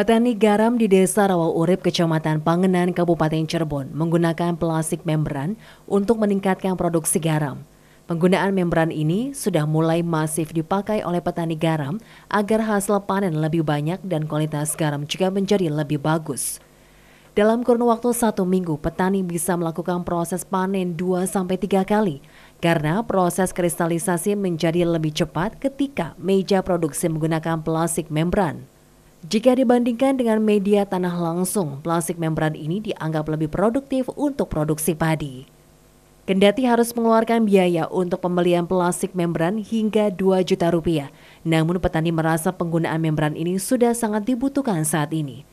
Petani garam di Desa Rawa Urip, Kecamatan Pangenan, Kabupaten Cirebon menggunakan plastik membran untuk meningkatkan produksi garam. Penggunaan membran ini sudah mulai masif dipakai oleh petani garam agar hasil panen lebih banyak dan kualitas garam juga menjadi lebih bagus. Dalam kurun waktu satu minggu, petani bisa melakukan proses panen 2-3 kali karena proses kristalisasi menjadi lebih cepat ketika meja produksi menggunakan plastik membran. Jika dibandingkan dengan media tanah langsung, plastik membran ini dianggap lebih produktif untuk produksi padi. Kendati harus mengeluarkan biaya untuk pembelian plastik membran hingga 2 juta rupiah, namun petani merasa penggunaan membran ini sudah sangat dibutuhkan saat ini.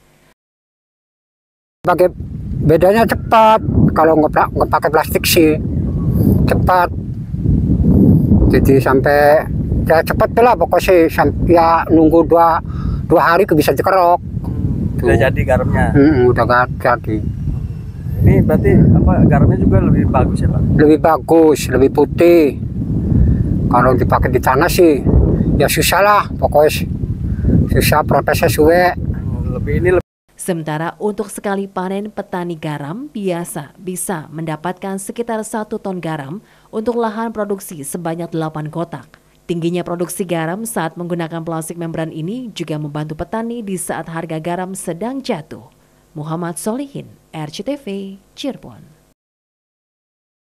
Pakai bedanya cepat, kalau nggak pakai plastik sih cepat. Jadi sampai ya cepat lah pokoknya ya nunggu dua dua hari itu bisa cekerok hmm, udah jadi garamnya hmm, udah gak jadi ini berarti apa garamnya juga lebih bagus ya pak lebih bagus lebih putih kalau dipakai di tanah sih ya susah lah pokoknya susah prosesnya suwe hmm, lebih ini lebih Sementara untuk sekali panen petani garam biasa bisa mendapatkan sekitar satu ton garam untuk lahan produksi sebanyak 8 kotak. Tingginya produksi garam saat menggunakan plastik membran ini juga membantu petani di saat harga garam sedang jatuh. Muhammad Solihin, RCTV, Cirebon.